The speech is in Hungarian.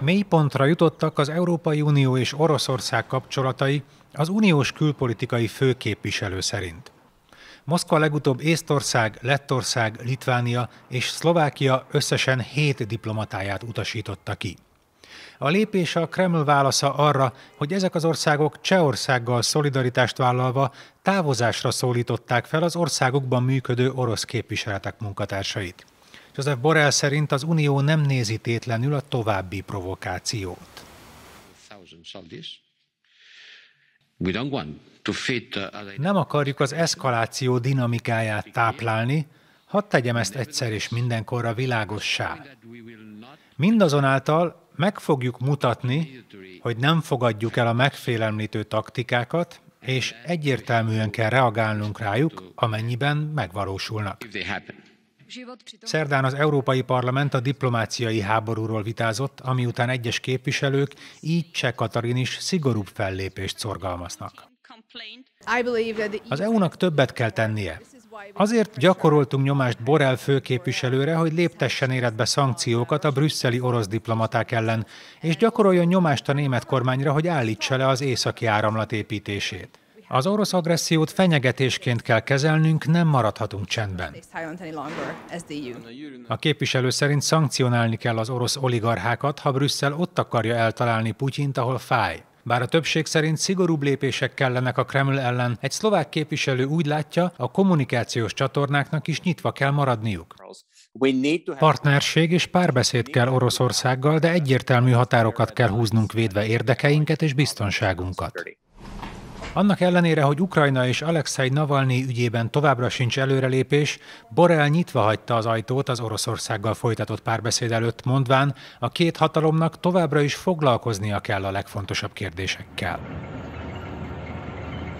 Mélypontra jutottak az Európai Unió és Oroszország kapcsolatai az uniós külpolitikai főképviselő szerint. Moszkva legutóbb Észtország, Lettország, Litvánia és Szlovákia összesen hét diplomatáját utasította ki. A lépés a Kreml válasza arra, hogy ezek az országok Csehországgal szolidaritást vállalva távozásra szólították fel az országokban működő orosz képviseletek munkatársait. Joseph Borrell szerint az Unió nem nézi tétlenül a további provokációt. Uh, nem akarjuk az eszkaláció dinamikáját táplálni, hadd tegyem ezt egyszer és mindenkorra világossá. Mindazonáltal meg fogjuk mutatni, hogy nem fogadjuk el a megfélemlítő taktikákat, és egyértelműen kell reagálnunk rájuk, amennyiben megvalósulnak. Szerdán az Európai Parlament a diplomáciai háborúról vitázott, ami után egyes képviselők, így Cseh Katarin is szigorúbb fellépést szorgalmaznak. Az EU-nak többet kell tennie. Azért gyakoroltunk nyomást Borrell főképviselőre, hogy léptessen életbe szankciókat a brüsszeli orosz diplomaták ellen, és gyakoroljon nyomást a német kormányra, hogy állítsa le az északi áramlat építését. Az orosz agressziót fenyegetésként kell kezelnünk, nem maradhatunk csendben. A képviselő szerint szankcionálni kell az orosz oligarchákat, ha Brüsszel ott akarja eltalálni Putyint, ahol fáj. Bár a többség szerint szigorúbb lépések kellenek a Kreml ellen, egy szlovák képviselő úgy látja, a kommunikációs csatornáknak is nyitva kell maradniuk. Partnerség és párbeszéd kell Oroszországgal, de egyértelmű határokat kell húznunk védve érdekeinket és biztonságunkat. Annak ellenére, hogy Ukrajna és Alexei Navalnyi ügyében továbbra sincs előrelépés, Borrell nyitva hagyta az ajtót az Oroszországgal folytatott párbeszéd előtt, mondván, a két hatalomnak továbbra is foglalkoznia kell a legfontosabb kérdésekkel.